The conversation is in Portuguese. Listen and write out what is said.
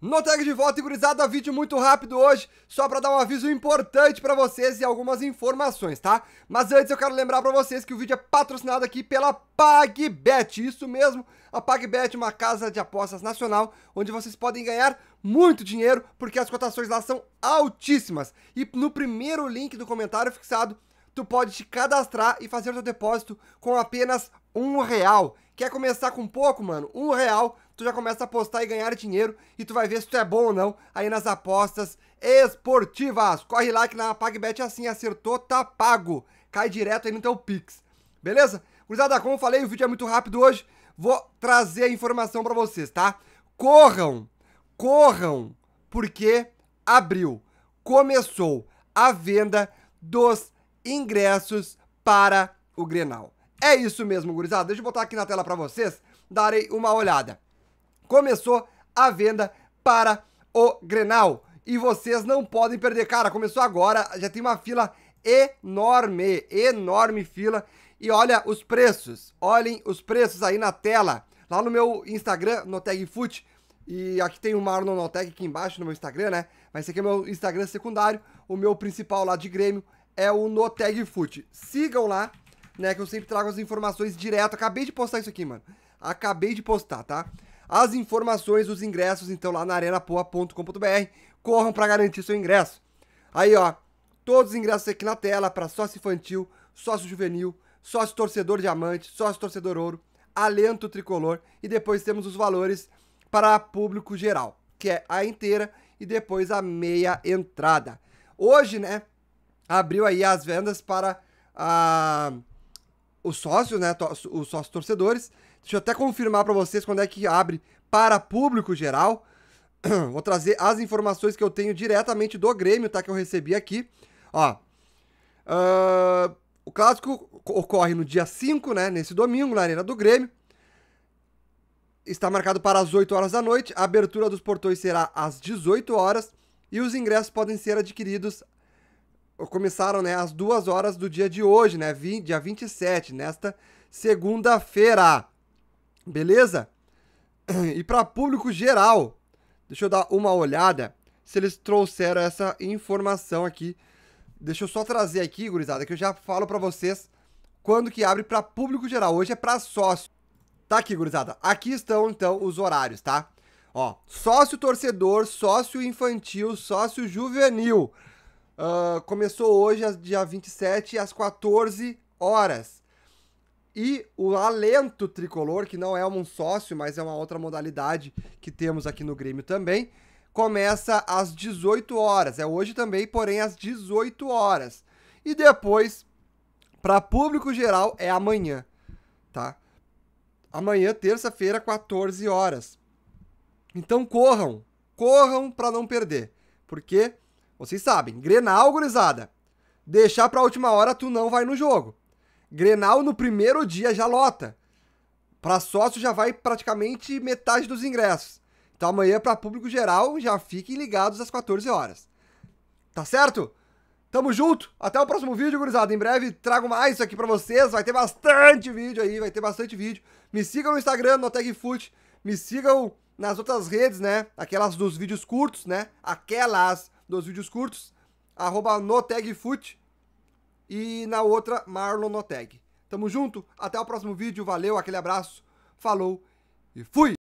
No tag de volta, gurizada, vídeo muito rápido hoje, só para dar um aviso importante para vocês e algumas informações, tá? Mas antes eu quero lembrar para vocês que o vídeo é patrocinado aqui pela PagBet, isso mesmo, a PagBet é uma casa de apostas nacional, onde vocês podem ganhar muito dinheiro, porque as cotações lá são altíssimas. E no primeiro link do comentário fixado, tu pode te cadastrar e fazer o teu depósito com apenas um real. Quer começar com pouco, mano? Um real tu já começa a apostar e ganhar dinheiro e tu vai ver se tu é bom ou não aí nas apostas esportivas. Corre lá que na PagBet é assim, acertou, tá pago. Cai direto aí no teu Pix. Beleza? Cruzada, como eu falei, o vídeo é muito rápido hoje. Vou trazer a informação para vocês, tá? Corram, corram, porque abriu começou a venda dos ingressos para o Grenal. É isso mesmo, gurizada. Deixa eu botar aqui na tela para vocês darei uma olhada começou a venda para o Grenal. E vocês não podem perder, cara. Começou agora, já tem uma fila enorme, enorme fila. E olha os preços, olhem os preços aí na tela. Lá no meu Instagram, no Tagfoot, e aqui tem o no Tag aqui embaixo no meu Instagram, né? Mas esse aqui é meu Instagram secundário, o meu principal lá de Grêmio é o NotagFoot. Sigam lá, né, que eu sempre trago as informações direto. Acabei de postar isso aqui, mano. Acabei de postar, tá? as informações os ingressos, então lá na arenapoa.com.br, corram para garantir seu ingresso. Aí, ó, todos os ingressos aqui na tela para sócio infantil, sócio juvenil, sócio torcedor diamante, sócio torcedor ouro, alento tricolor e depois temos os valores para público geral, que é a inteira e depois a meia entrada. Hoje, né, abriu aí as vendas para a ah, os sócios, né, os sócios torcedores Deixa eu até confirmar para vocês quando é que abre para público geral. Vou trazer as informações que eu tenho diretamente do Grêmio, tá? Que eu recebi aqui. Ó. Uh, o clássico ocorre no dia 5, né? Nesse domingo, na Arena do Grêmio. Está marcado para as 8 horas da noite. A abertura dos portões será às 18 horas. E os ingressos podem ser adquiridos. Começaram, né? Às 2 horas do dia de hoje, né? dia 27, nesta segunda-feira. Beleza? E para público geral, deixa eu dar uma olhada se eles trouxeram essa informação aqui. Deixa eu só trazer aqui, gurizada, que eu já falo para vocês quando que abre para público geral. Hoje é para sócio. Tá aqui, gurizada. Aqui estão, então, os horários, tá? Ó, sócio torcedor, sócio infantil, sócio juvenil. Uh, começou hoje, dia 27, às 14 horas. E o Alento Tricolor, que não é um sócio, mas é uma outra modalidade que temos aqui no Grêmio também, começa às 18 horas. É hoje também, porém às 18 horas. E depois, para público geral, é amanhã, tá? Amanhã, terça-feira, 14 horas. Então corram, corram para não perder, porque vocês sabem, Grenal, gurizada. Deixar para a última hora tu não vai no jogo. Grenal no primeiro dia já lota. Para sócio já vai praticamente metade dos ingressos. Então amanhã para público geral já fiquem ligados às 14 horas. Tá certo? Tamo junto. Até o próximo vídeo, gurizada. Em breve trago mais aqui para vocês. Vai ter bastante vídeo aí, vai ter bastante vídeo. Me sigam no Instagram, no TagFoot. Me sigam nas outras redes, né? Aquelas dos vídeos curtos, né? Aquelas dos vídeos curtos. Arroba no TagFoot e na outra Marlon Noteg. Tamo junto, até o próximo vídeo, valeu, aquele abraço, falou e fui!